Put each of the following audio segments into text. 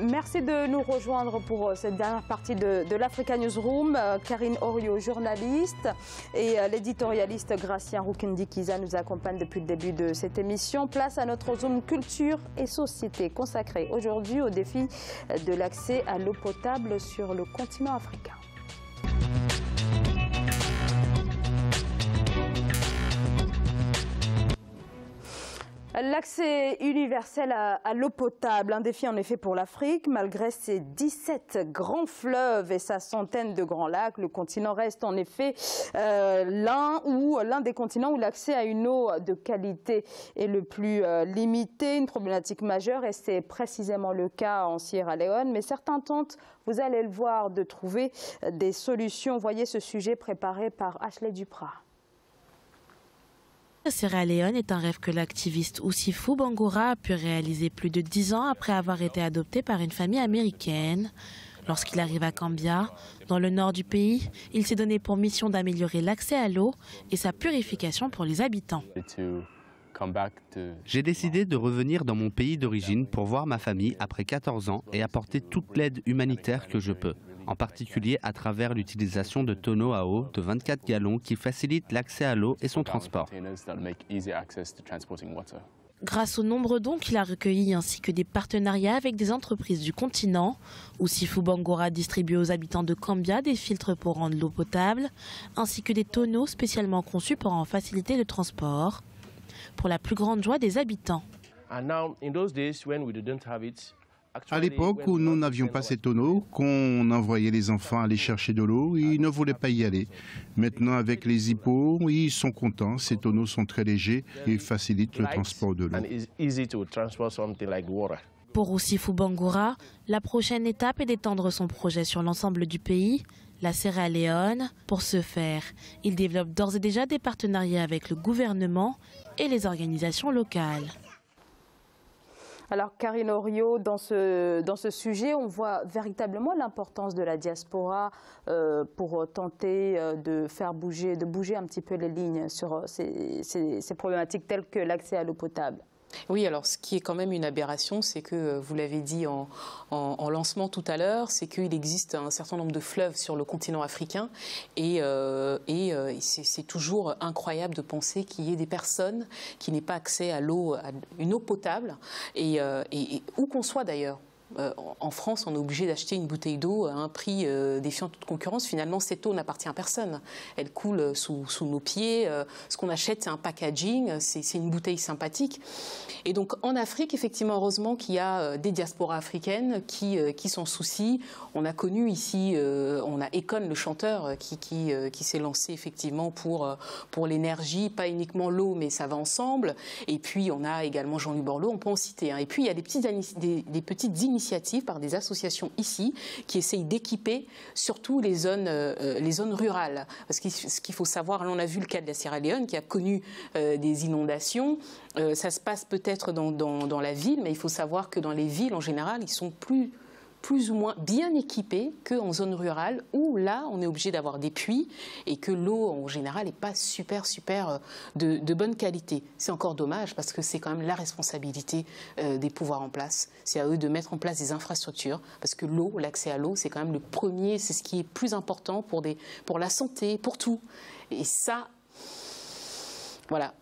Merci de nous rejoindre pour euh, cette dernière partie de, l'Africa Newsroom. Euh, Karine Orio, journaliste, et euh, l'éditorialiste Gracien Rukundi nous accompagne depuis le début de cette émission. Place à notre zone culture et société consacrée aujourd'hui au défi de l'accès à l'eau potable sur le continent africain. L'accès universel à, l'eau potable, un défi en effet pour l'Afrique. Malgré ses 17 grands fleuves et sa centaine de grands lacs, le continent reste en effet euh, l'un des continents où l'accès à une eau de qualité est le plus euh, limité, une problématique majeure et c'est précisément le cas en Sierra Leone. Mais certains tentent, vous allez le voir, de trouver euh, des solutions. Voyez ce sujet préparé par Ashley Duprat. Sierra Leone est un rêve que l'activiste Oussifou Bangoura a pu réaliser plus de dix ans après avoir été adopté par une famille américaine. Lorsqu'il arrive à Cambia, dans le nord du pays, il s'est donné pour mission d'améliorer l'accès à l'eau et sa purification pour les habitants. J'ai décidé de revenir dans mon pays d'origine pour voir ma famille après 14 ans et apporter toute l'aide humanitaire que je peux en particulier à travers l'utilisation de tonneaux à eau de 24 gallons qui facilitent l'accès à l'eau et son transport. Grâce aux nombreux dons qu'il a recueillis ainsi que des partenariats avec des entreprises du continent, Sifu Bangora distribue aux habitants de Cambia des filtres pour rendre l'eau potable, ainsi que des tonneaux spécialement conçus pour en faciliter le transport, pour la plus grande joie des habitants. À l'époque où nous n'avions pas ces tonneaux, qu'on envoyait les enfants aller chercher de l'eau, ils ne voulaient pas y aller. Maintenant, avec les hippos, ils sont contents. Ces tonneaux sont très légers et facilitent le transport de l'eau. Pour Oussifou Bangoura, la prochaine étape est d'étendre son projet sur l'ensemble du pays, la Sierra Leone. Pour ce faire, il développe d'ores et déjà des partenariats avec le gouvernement et les organisations locales. Alors, Karine Orio, dans ce, dans ce sujet, on voit véritablement l'importance de la diaspora euh, pour tenter euh, de faire bouger, de bouger un petit peu les lignes sur euh, ces, ces problématiques telles que l'accès à l'eau potable. Oui, alors ce qui est quand même une aberration, c'est que, euh, vous l'avez dit en, lancement tout à l'heure, c'est qu'il existe un certain nombre de fleuves sur le continent africain et, euh, euh, c'est toujours incroyable de penser qu'il y ait des personnes qui n'aient pas accès à une eau potable, et où qu'on soit d'ailleurs, euh, en France, on est obligé d'acheter une bouteille d'eau à un prix euh, défiant toute concurrence. Finalement, cette eau n'appartient à personne. Elle coule euh, sous, nos pieds. ce qu'on achète, c'est un packaging, c'est une bouteille sympathique. Et donc, en Afrique, effectivement, heureusement qu'il y a des diasporas africaines qui, qui s'en soucient. On a connu ici, on a Econ, le chanteur, qui, qui, qui s'est lancé effectivement pour, pour l'énergie, pas uniquement l'eau, mais ça va ensemble. Et puis, on a également Jean-Luc Borloo, on peut en citer. Hein. Et puis, il y a des petites, des, des petites initiatives par des associations ici qui essayent d'équiper surtout les zones, euh, euh, les zones rurales. Parce ce qu'il faut savoir, on a vu le cas de la Sierra Leone qui a connu euh, des inondations. ça se passe peut-être dans, dans la ville, mais il faut savoir que dans les villes en général, ils sont plus plus ou moins bien équipés qu'en zone rurale où là on est obligé d'avoir des puits et que l'eau en général n'est pas super super euh, de, bonne qualité. C'est encore dommage parce que c'est quand même la responsabilité euh, des pouvoirs en place. C'est à eux de mettre en place des infrastructures parce que l'eau, l'accès à l'eau, c'est quand même le premier, c'est ce qui est plus important pour, pour la santé, pour tout. Et ça,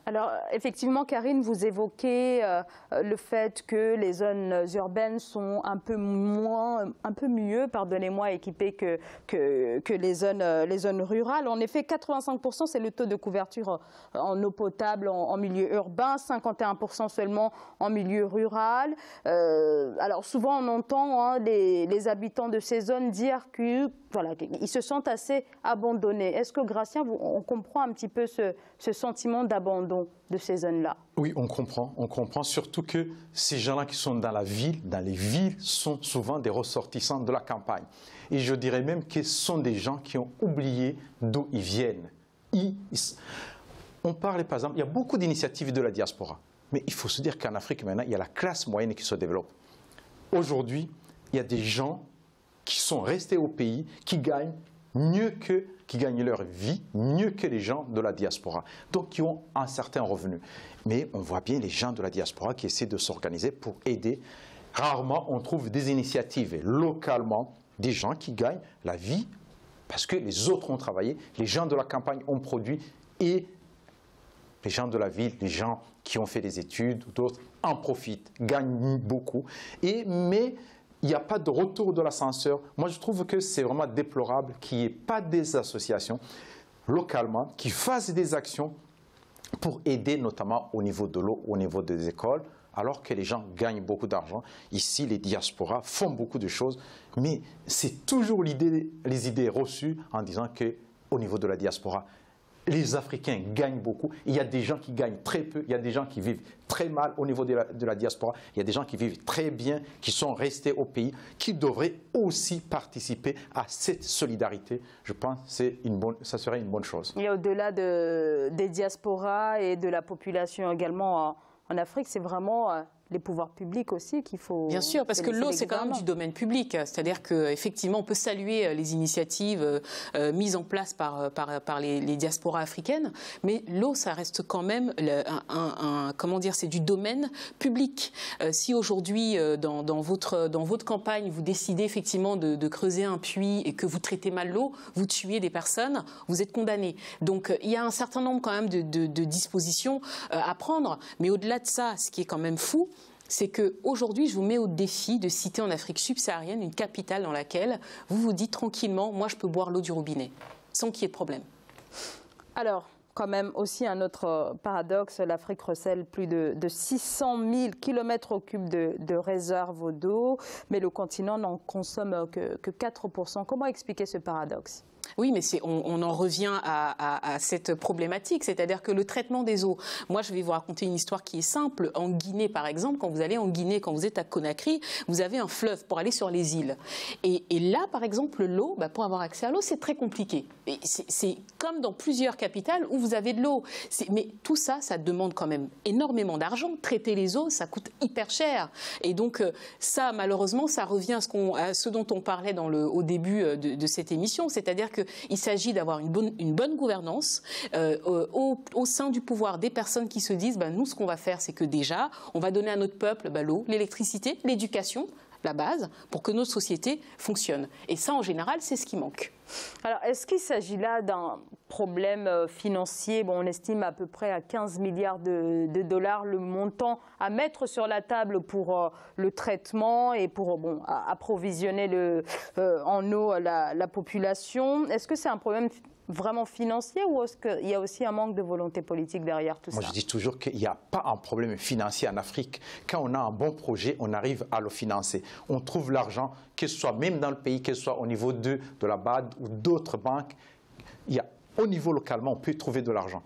alors effectivement, Karine, vous évoquez euh, le fait que les zones urbaines sont un peu moins, un peu mieux, pardonnez-moi, équipées que, les, zones, euh, les zones rurales. En effet, 85% c'est le taux de couverture en eau potable en, milieu urbain, 51% seulement en milieu rural. Euh, alors souvent on entend hein, les habitants de ces zones dire que ils se sentent assez abandonnés. Est-ce que Gratien, on comprend un petit peu ce, sentiment d'abandon de ces jeunes-là Oui, on comprend. On comprend surtout que ces gens-là qui sont dans la ville, dans les villes, sont souvent des ressortissants de la campagne. Et je dirais même qu'ils sont des gens qui ont oublié d'où ils viennent. on parle, par exemple, il y a beaucoup d'initiatives de la diaspora. Mais il faut se dire qu'en Afrique, maintenant, il y a la classe moyenne qui se développe. Aujourd'hui, il y a des gens qui sont restés au pays, qui gagnent mieux que, qui gagnent leur vie, mieux que les gens de la diaspora, donc qui ont un certain revenu. Mais on voit bien les gens de la diaspora qui essaient de s'organiser pour aider. Rarement, on trouve des initiatives localement, des gens qui gagnent la vie parce que les autres ont travaillé, les gens de la campagne ont produit et les gens de la ville, les gens qui ont fait des études ou d'autres en profitent, gagnent beaucoup. Et, mais il n'y a pas de retour de l'ascenseur. Moi, je trouve que c'est vraiment déplorable qu'il n'y ait pas des associations localement qui fassent des actions pour aider notamment au niveau de l'eau, au niveau des écoles, alors que les gens gagnent beaucoup d'argent. Ici, les diasporas font beaucoup de choses, mais c'est toujours les idées reçues en disant qu'au niveau de la diaspora, les Africains gagnent beaucoup. Il y a des gens qui gagnent très peu. Il y a des gens qui vivent très mal au niveau de la, diaspora. Il y a des gens qui vivent très bien, qui sont restés au pays, qui devraient aussi participer à cette solidarité. Je pense que ça serait une bonne chose. Et au-delà des diasporas et de la population également en Afrique, c'est vraiment euh, les pouvoirs publics aussi qu'il faut. Bien sûr, parce que l'eau, c'est quand même du domaine public. C'est-à-dire qu'effectivement, on peut saluer euh, les initiatives euh, euh, mises en place par, par, les, diasporas africaines, mais l'eau, ça reste quand même un, Comment dire C'est du domaine public. si aujourd'hui, dans, votre, dans votre campagne, vous décidez effectivement de, creuser un puits et que vous traitez mal l'eau, vous tuez des personnes, vous êtes condamné. Donc, il y a un certain nombre quand même de dispositions à prendre. Mais au-delà de ça, ce qui est quand même fou, c'est que aujourd'hui, je vous mets au défi de citer en Afrique subsaharienne une capitale dans laquelle vous vous dites tranquillement, moi je peux boire l'eau du robinet, sans qu'il y ait de problème. Alors, quand même aussi un autre euh, paradoxe, l'Afrique recèle plus de, 600 000 km cubes de, de réserves d'eau, mais le continent n'en consomme euh, que, que 4%. Comment expliquer ce paradoxe oui, mais on, on, en revient à, à, à cette problématique, c'est-à-dire que le traitement des eaux. Moi, je vais vous raconter une histoire qui est simple. En Guinée, par exemple, quand vous allez en Guinée, quand vous êtes à Conakry, vous avez un fleuve pour aller sur les îles. Et, et là, par exemple, l'eau, bah, pour avoir accès à l'eau, c'est très compliqué. C'est comme dans plusieurs capitales où vous avez de l'eau. Mais tout ça, ça demande quand même énormément d'argent. Traiter les eaux, ça coûte hyper cher. Et donc, euh, ça, malheureusement, ça revient à ce, à ce dont on parlait dans le, au début euh, de, de cette émission, c'est-à-dire que il s'agit d'avoir une bonne, gouvernance euh, au, sein du pouvoir des personnes qui se disent, ben, nous, ce qu'on va faire, c'est que déjà, on va donner à notre peuple ben, l'eau, l'électricité, l'éducation, la base, pour que nos sociétés fonctionnent. Et ça, en général, c'est ce qui manque. Alors, est-ce qu'il s'agit là d'un problème euh, financier bon, On estime à peu près à 15 milliards de, dollars le montant à mettre sur la table pour euh, le traitement et pour euh, bon, approvisionner le, en eau la, la population. Est-ce que c'est un problème vraiment financier ou est-ce qu'il y a aussi un manque de volonté politique derrière tout ça Moi, je dis toujours qu'il n'y a pas un problème financier en Afrique. Quand on a un bon projet, on arrive à le financer. On trouve l'argent, que ce soit même dans le pays, que ce soit au niveau de, de la BAD ou d'autres banques. Il y a, au niveau localement, on peut trouver de l'argent.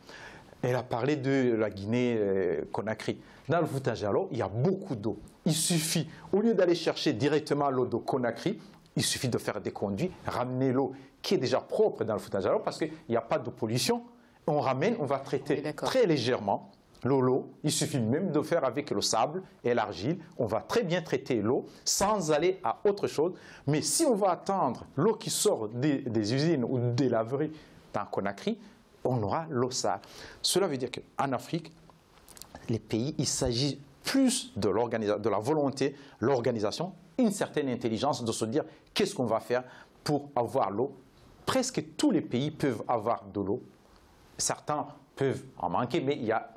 Elle a parlé de la Guinée-Conakry. Euh, dans le l'eau, il y a beaucoup d'eau. Il suffit, au lieu d'aller chercher directement l'eau de Conakry, il suffit de faire des conduits, ramener l'eau qui est déjà propre dans le à l'eau parce qu'il n'y a pas de pollution. On ramène, on va traiter très légèrement l'eau. Il suffit même de faire avec le sable et l'argile. On va très bien traiter l'eau sans aller à autre chose. Mais si on va attendre l'eau qui sort des, usines ou des laveries dans Conakry, on aura l'eau sale. Cela veut dire qu'en Afrique, les pays, il s'agit plus de, de la volonté, l'organisation, une certaine intelligence de se dire qu'est-ce qu'on va faire pour avoir l'eau. Presque tous les pays peuvent avoir de l'eau. Certains peuvent en manquer, mais il y a,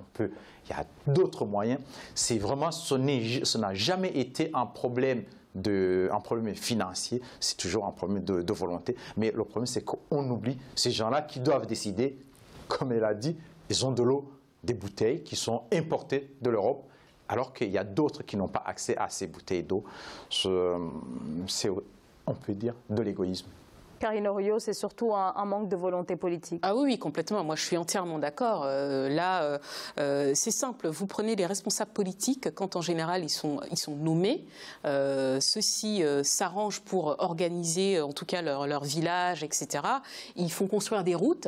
a d'autres moyens. C'est vraiment, ce n'a jamais été un problème, de, un problème financier, c'est toujours un problème de, de volonté. Mais le problème, c'est qu'on oublie ces gens-là qui doivent décider, comme elle a dit, ils ont de l'eau, des bouteilles qui sont importées de l'Europe alors qu'il y a d'autres qui n'ont pas accès à ces bouteilles d'eau. C'est, on peut dire, de l'égoïsme. Karine c'est surtout un, manque de volonté politique. Ah oui, oui complètement. Moi, je suis entièrement d'accord. Euh, là, euh, euh, c'est simple. Vous prenez les responsables politiques, quand en général ils sont, ils sont nommés, euh, ceux-ci s'arrangent pour organiser, en tout cas, leur, village, etc. Ils font construire des routes,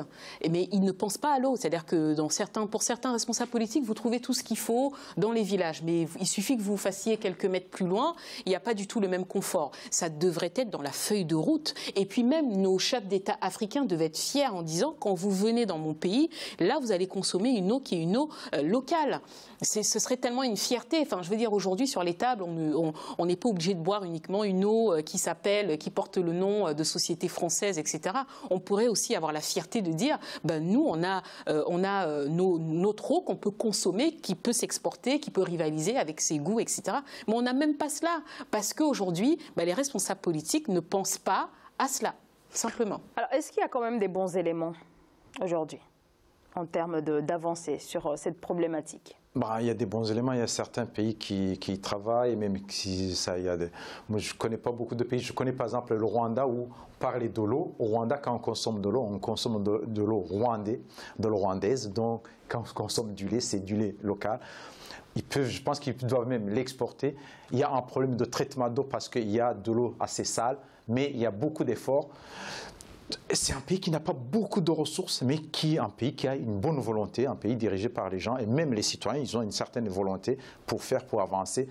mais ils ne pensent pas à l'eau. C'est-à-dire que dans certains, pour certains responsables politiques, vous trouvez tout ce qu'il faut dans les villages, mais il suffit que vous fassiez quelques mètres plus loin, il n'y a pas du tout le même confort. Ça devrait être dans la feuille de route. Et puis même nos chefs d'État africains devaient être fiers en disant quand vous venez dans mon pays, là vous allez consommer une eau qui est une eau euh, locale. ce serait tellement une fierté. Enfin, je veux dire aujourd'hui sur les tables, on n'est pas obligé de boire uniquement une eau euh, qui s'appelle, qui porte le nom euh, de société française, etc. On pourrait aussi avoir la fierté de dire, ben nous on a, notre eau qu'on peut consommer, qui peut s'exporter, qui peut rivaliser avec ses goûts, etc. Mais on n'a même pas cela parce qu'aujourd'hui, ben, les responsables politiques ne pensent pas à cela simplement. Alors, est-ce qu'il y a quand même des bons éléments aujourd'hui en termes d'avancée sur euh, cette problématique bah, il y a des bons éléments, il y a certains pays qui, travaillent, même si ça, il y a des... Moi, je ne connais pas beaucoup de pays. Je connais par exemple le Rwanda où parler de l'eau. Au Rwanda, quand on consomme de l'eau, on consomme de, l'eau de l'eau rwandaise. Donc, quand on consomme du lait, c'est du lait local. Ils peuvent, je pense qu'ils doivent même l'exporter. Il y a un problème de traitement d'eau parce qu'il y a de l'eau assez sale, mais il y a beaucoup d'efforts. C'est un pays qui n'a pas beaucoup de ressources, mais qui est un pays qui a une bonne volonté, un pays dirigé par les gens, et même les citoyens, ils ont une certaine volonté pour faire, pour avancer.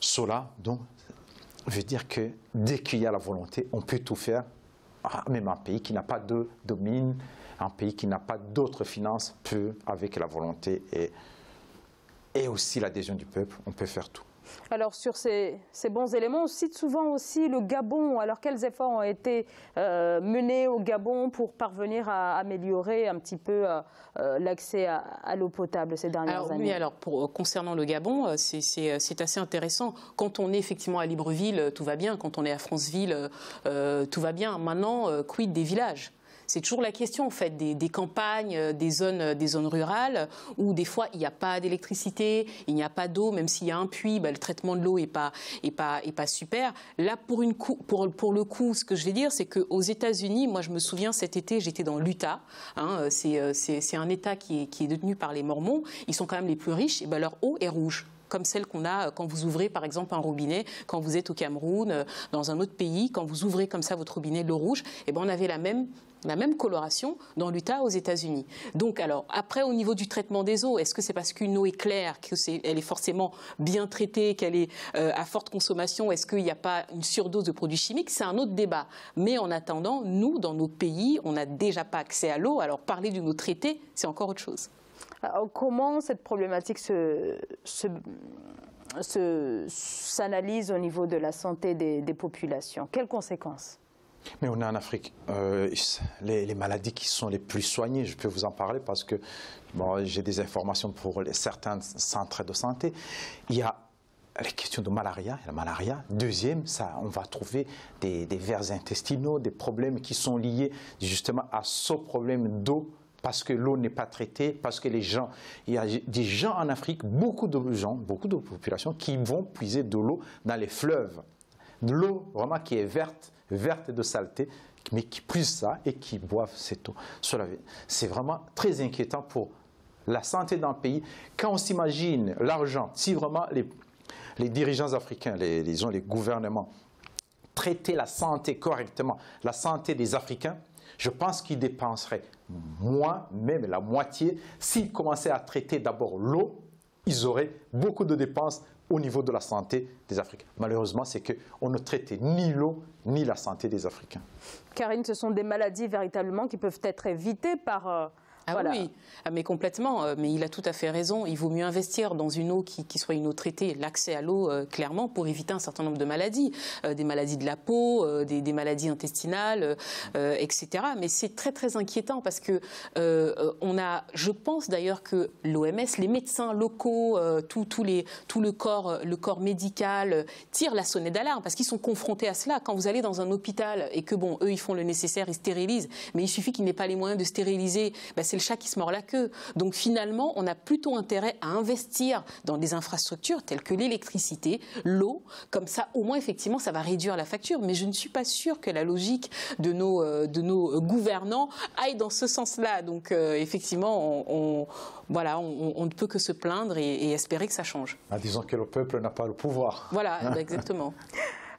Cela, donc, veut dire que dès qu'il y a la volonté, on peut tout faire, ah, même un pays qui n'a pas de mines un pays qui n'a pas d'autres finances peut, avec la volonté et et aussi l'adhésion du peuple, on peut faire tout. Alors sur ces, ces, bons éléments, on cite souvent aussi le Gabon. Alors quels efforts ont été euh, menés au Gabon pour parvenir à améliorer un petit peu euh, euh, l'accès à, l'eau potable ces dernières années alors pour, concernant le Gabon, c'est assez intéressant. Quand on est effectivement à Libreville, tout va bien. Quand on est à Franceville, tout va bien. Maintenant, quid des villages c'est toujours la question en fait des, campagnes, euh, des zones, euh, des zones rurales où des fois il n'y a pas d'électricité, il n'y a pas d'eau, même s'il y a un puits, bah, le traitement de l'eau n'est pas est pas est pas super. Là pour une pour pour le coup, ce que je vais dire, c'est qu'aux États-Unis, moi je me souviens cet été, j'étais dans l'Utah. Hein, euh, c'est un État qui est, qui est détenu par les Mormons. Ils sont quand même les plus riches. Et bah, leur eau est rouge comme celle qu'on a quand vous ouvrez par exemple un robinet, quand vous êtes au Cameroun, dans un autre pays, quand vous ouvrez comme ça votre robinet l'eau rouge, eh ben on avait la même la même coloration dans l'Utah aux États-Unis. Donc alors après au niveau du traitement des eaux, est-ce que c'est parce qu'une eau est claire qu'elle est forcément bien traitée, qu'elle est euh, à forte consommation, est-ce qu'il n'y a pas une surdose de produits chimiques C'est un autre débat. Mais en attendant, nous dans nos pays, on n'a déjà pas accès à l'eau. Alors parler d'une eau traitée, c'est encore autre chose. comment cette problématique s'analyse au niveau de la santé des populations Quelles conséquences mais on est en Afrique. Euh, les, maladies qui sont les plus soignées, je peux vous en parler parce que j'ai des informations pour certains centres de santé. Il y a la question de malaria, la malaria. Deuxième, ça, on va trouver des, des vers intestinaux, des problèmes qui sont liés justement à ce problème d'eau parce que l'eau n'est pas traitée, parce que les gens, il y a des gens en Afrique, beaucoup de gens, beaucoup de populations qui vont puiser de l'eau dans les fleuves. l'eau vraiment qui est verte, vertes de saleté, mais qui puissent ça et qui boivent cette eau sur C'est vraiment très inquiétant pour la santé d'un pays. Quand on s'imagine l'argent, si vraiment les, dirigeants africains, les, les gouvernements, traitaient la santé correctement, la santé des Africains, je pense qu'ils dépenseraient moins, même la moitié, s'ils commençaient à traiter d'abord l'eau, ils auraient beaucoup de dépenses au niveau de la santé des Africains. Malheureusement, c'est qu'on ne traitait ni l'eau ni la santé des Africains. Karine, ce sont des maladies véritablement qui peuvent être évitées par euh, ah oui, ah, mais complètement. Euh, mais il a tout à fait raison. Il vaut mieux investir dans une eau qui, soit une eau traitée, l'accès à l'eau, euh, clairement, pour éviter un certain nombre de maladies, euh, des maladies de la peau, des, maladies intestinales, etc. Mais c'est très très inquiétant parce que on a, je pense d'ailleurs que l'OMS, les médecins locaux, tout, les, tout le corps, le corps médical tire la sonnette d'alarme parce qu'ils sont confrontés à cela. Quand vous allez dans un hôpital et que bon, eux ils font le nécessaire, ils stérilisent, mais il suffit qu'ils n'aient pas les moyens de stériliser, bah, le chat qui se mord la queue. Donc finalement, on a plutôt intérêt à investir dans des infrastructures telles que l'électricité, l'eau. Comme ça, au moins, effectivement, ça va réduire la facture. Mais je ne suis pas sûre que la logique de nos, euh, de nos euh, gouvernants aille dans ce sens-là. Donc euh, effectivement, on, voilà, on, ne peut que se plaindre et, et espérer que ça change. En ah, disant que le peuple n'a pas le pouvoir. Voilà, exactement.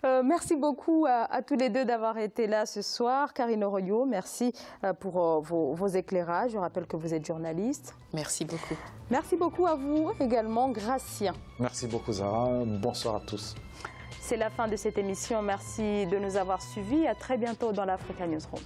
Euh, merci beaucoup à, tous les deux d'avoir été là ce soir. Karine Oroyo, merci euh, pour euh, vos, éclairages. Je rappelle que vous êtes journaliste. Merci beaucoup. Merci beaucoup à vous également, Gracien. Merci beaucoup, Zara. Bonsoir à tous. C'est la fin de cette émission. Merci de nous avoir suivis. À très bientôt dans l'Africa Newsroom.